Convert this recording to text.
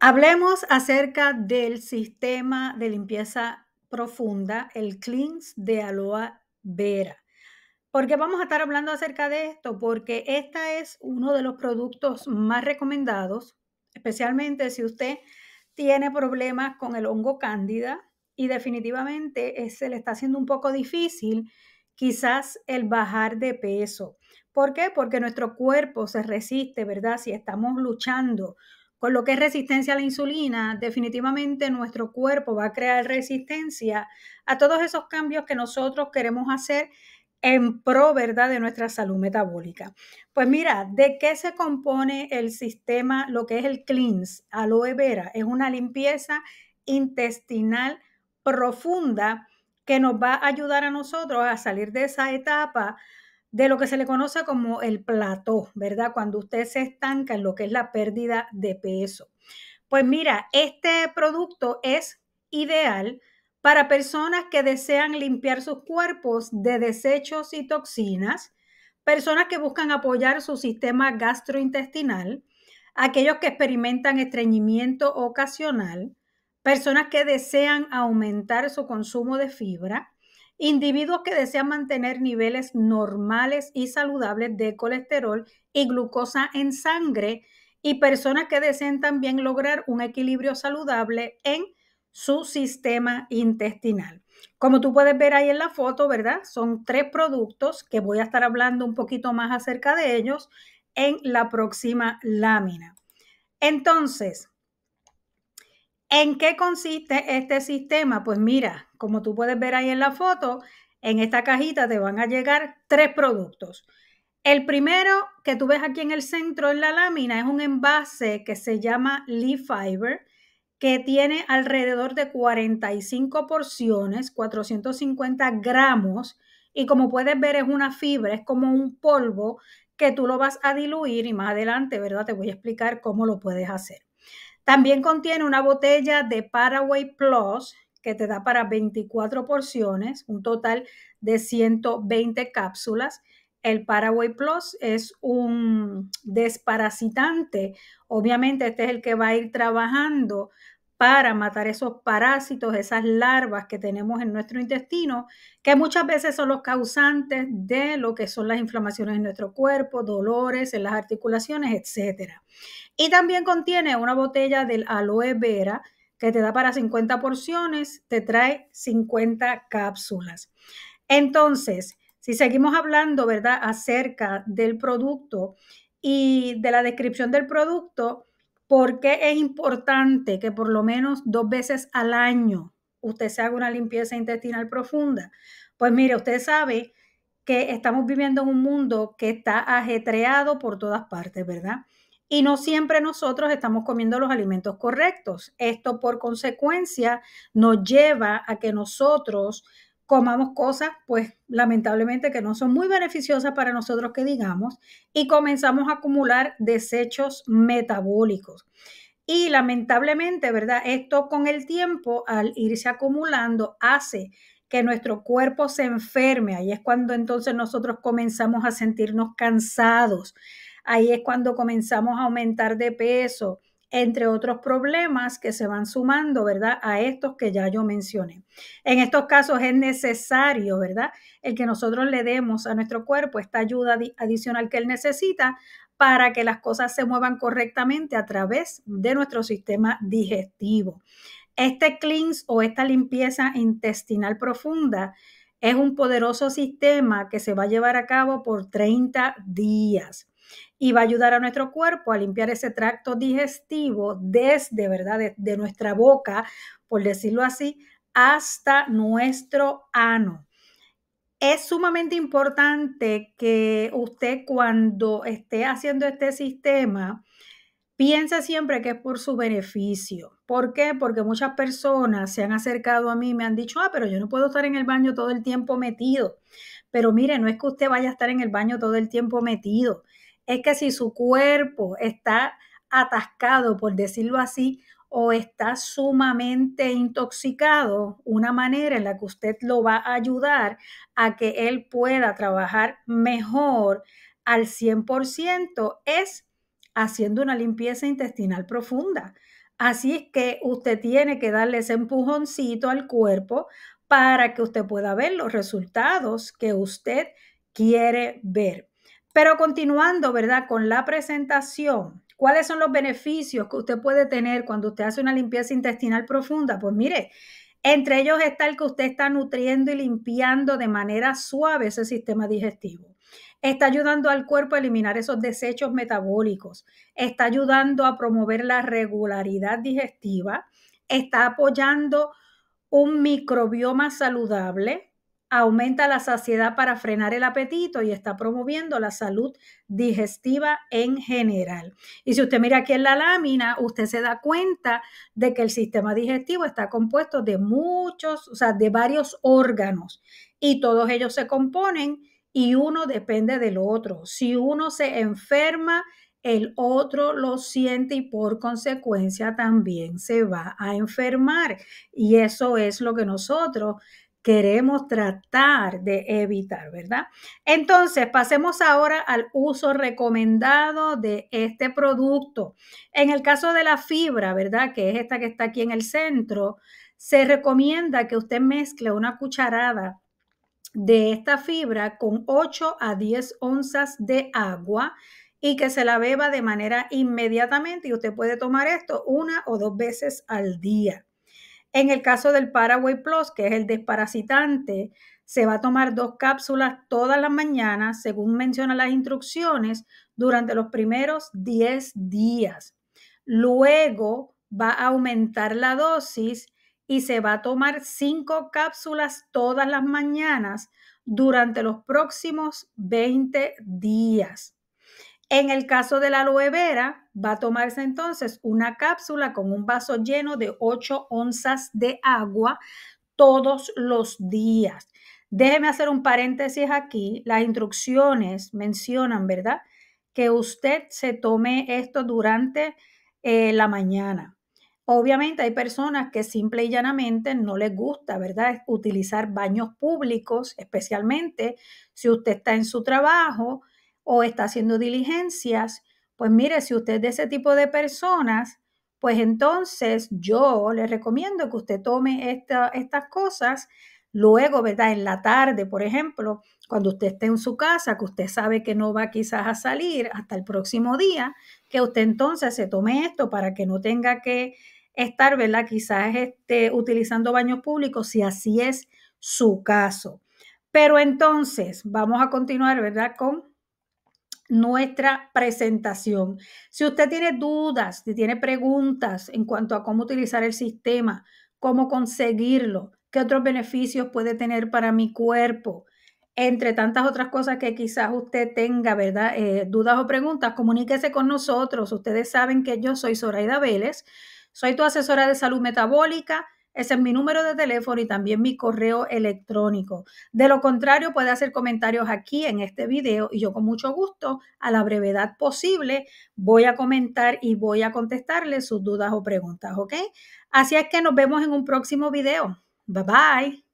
Hablemos acerca del sistema de limpieza profunda, el Cleans de Aloa vera. ¿Por qué vamos a estar hablando acerca de esto? Porque este es uno de los productos más recomendados, especialmente si usted tiene problemas con el hongo cándida y definitivamente eh, se le está haciendo un poco difícil quizás el bajar de peso. ¿Por qué? Porque nuestro cuerpo se resiste, ¿verdad? Si estamos luchando con lo que es resistencia a la insulina, definitivamente nuestro cuerpo va a crear resistencia a todos esos cambios que nosotros queremos hacer en pro, ¿verdad?, de nuestra salud metabólica. Pues mira, ¿de qué se compone el sistema, lo que es el CleanS aloe vera? Es una limpieza intestinal profunda que nos va a ayudar a nosotros a salir de esa etapa de lo que se le conoce como el plató, ¿verdad? Cuando usted se estanca en lo que es la pérdida de peso. Pues mira, este producto es ideal para personas que desean limpiar sus cuerpos de desechos y toxinas, personas que buscan apoyar su sistema gastrointestinal, aquellos que experimentan estreñimiento ocasional, personas que desean aumentar su consumo de fibra, individuos que desean mantener niveles normales y saludables de colesterol y glucosa en sangre y personas que deseen también lograr un equilibrio saludable en su sistema intestinal. Como tú puedes ver ahí en la foto, ¿verdad? Son tres productos que voy a estar hablando un poquito más acerca de ellos en la próxima lámina. Entonces, ¿En qué consiste este sistema? Pues mira, como tú puedes ver ahí en la foto, en esta cajita te van a llegar tres productos. El primero que tú ves aquí en el centro en la lámina es un envase que se llama Leaf Fiber, que tiene alrededor de 45 porciones, 450 gramos, y como puedes ver es una fibra, es como un polvo que tú lo vas a diluir y más adelante, ¿verdad? Te voy a explicar cómo lo puedes hacer. También contiene una botella de Paraguay Plus que te da para 24 porciones, un total de 120 cápsulas. El Paraguay Plus es un desparasitante. Obviamente este es el que va a ir trabajando para matar esos parásitos, esas larvas que tenemos en nuestro intestino, que muchas veces son los causantes de lo que son las inflamaciones en nuestro cuerpo, dolores en las articulaciones, etc. Y también contiene una botella del aloe vera que te da para 50 porciones, te trae 50 cápsulas. Entonces, si seguimos hablando, ¿verdad?, acerca del producto y de la descripción del producto, ¿Por qué es importante que por lo menos dos veces al año usted se haga una limpieza intestinal profunda? Pues mire, usted sabe que estamos viviendo en un mundo que está ajetreado por todas partes, ¿verdad? Y no siempre nosotros estamos comiendo los alimentos correctos. Esto por consecuencia nos lleva a que nosotros comamos cosas, pues lamentablemente que no son muy beneficiosas para nosotros que digamos, y comenzamos a acumular desechos metabólicos. Y lamentablemente, ¿verdad? Esto con el tiempo, al irse acumulando, hace que nuestro cuerpo se enferme. Ahí es cuando entonces nosotros comenzamos a sentirnos cansados. Ahí es cuando comenzamos a aumentar de peso entre otros problemas que se van sumando, ¿verdad? A estos que ya yo mencioné. En estos casos es necesario, ¿verdad? El que nosotros le demos a nuestro cuerpo esta ayuda adicional que él necesita para que las cosas se muevan correctamente a través de nuestro sistema digestivo. Este cleanse o esta limpieza intestinal profunda es un poderoso sistema que se va a llevar a cabo por 30 días y va a ayudar a nuestro cuerpo a limpiar ese tracto digestivo desde, ¿verdad?, de, nuestra boca, por decirlo así, hasta nuestro ano. Es sumamente importante que usted cuando esté haciendo este sistema, piense siempre que es por su beneficio. ¿Por qué? Porque muchas personas se han acercado a mí y me han dicho, ah, pero yo no puedo estar en el baño todo el tiempo metido. Pero mire, no es que usted vaya a estar en el baño todo el tiempo metido es que si su cuerpo está atascado, por decirlo así, o está sumamente intoxicado, una manera en la que usted lo va a ayudar a que él pueda trabajar mejor al 100% es haciendo una limpieza intestinal profunda. Así es que usted tiene que darle ese empujoncito al cuerpo para que usted pueda ver los resultados que usted quiere ver. Pero continuando, ¿verdad? Con la presentación, ¿cuáles son los beneficios que usted puede tener cuando usted hace una limpieza intestinal profunda? Pues mire, entre ellos está el que usted está nutriendo y limpiando de manera suave ese sistema digestivo. Está ayudando al cuerpo a eliminar esos desechos metabólicos. Está ayudando a promover la regularidad digestiva. Está apoyando un microbioma saludable aumenta la saciedad para frenar el apetito y está promoviendo la salud digestiva en general. Y si usted mira aquí en la lámina, usted se da cuenta de que el sistema digestivo está compuesto de muchos, o sea, de varios órganos y todos ellos se componen y uno depende del otro. Si uno se enferma, el otro lo siente y por consecuencia también se va a enfermar. Y eso es lo que nosotros queremos tratar de evitar, ¿verdad? Entonces, pasemos ahora al uso recomendado de este producto. En el caso de la fibra, ¿verdad? Que es esta que está aquí en el centro, se recomienda que usted mezcle una cucharada de esta fibra con 8 a 10 onzas de agua y que se la beba de manera inmediatamente y usted puede tomar esto una o dos veces al día. En el caso del Paraguay Plus, que es el desparasitante, se va a tomar dos cápsulas todas las mañanas, según mencionan las instrucciones, durante los primeros 10 días. Luego va a aumentar la dosis y se va a tomar cinco cápsulas todas las mañanas durante los próximos 20 días. En el caso de la aloe vera, va a tomarse entonces una cápsula con un vaso lleno de 8 onzas de agua todos los días. Déjeme hacer un paréntesis aquí. Las instrucciones mencionan, ¿verdad? Que usted se tome esto durante eh, la mañana. Obviamente hay personas que simple y llanamente no les gusta, ¿verdad? Utilizar baños públicos, especialmente si usted está en su trabajo o está haciendo diligencias, pues mire, si usted es de ese tipo de personas, pues entonces yo le recomiendo que usted tome estas cosas luego, ¿verdad? En la tarde, por ejemplo, cuando usted esté en su casa, que usted sabe que no va quizás a salir hasta el próximo día, que usted entonces se tome esto para que no tenga que estar, ¿verdad? Quizás esté utilizando baños públicos si así es su caso. Pero entonces, vamos a continuar, ¿verdad? Con nuestra presentación. Si usted tiene dudas, si tiene preguntas en cuanto a cómo utilizar el sistema, cómo conseguirlo, qué otros beneficios puede tener para mi cuerpo, entre tantas otras cosas que quizás usted tenga, ¿verdad? Eh, dudas o preguntas, comuníquese con nosotros. Ustedes saben que yo soy Zoraida Vélez, soy tu asesora de salud metabólica ese es mi número de teléfono y también mi correo electrónico. De lo contrario, puede hacer comentarios aquí en este video y yo con mucho gusto, a la brevedad posible, voy a comentar y voy a contestarle sus dudas o preguntas, ¿ok? Así es que nos vemos en un próximo video. Bye bye.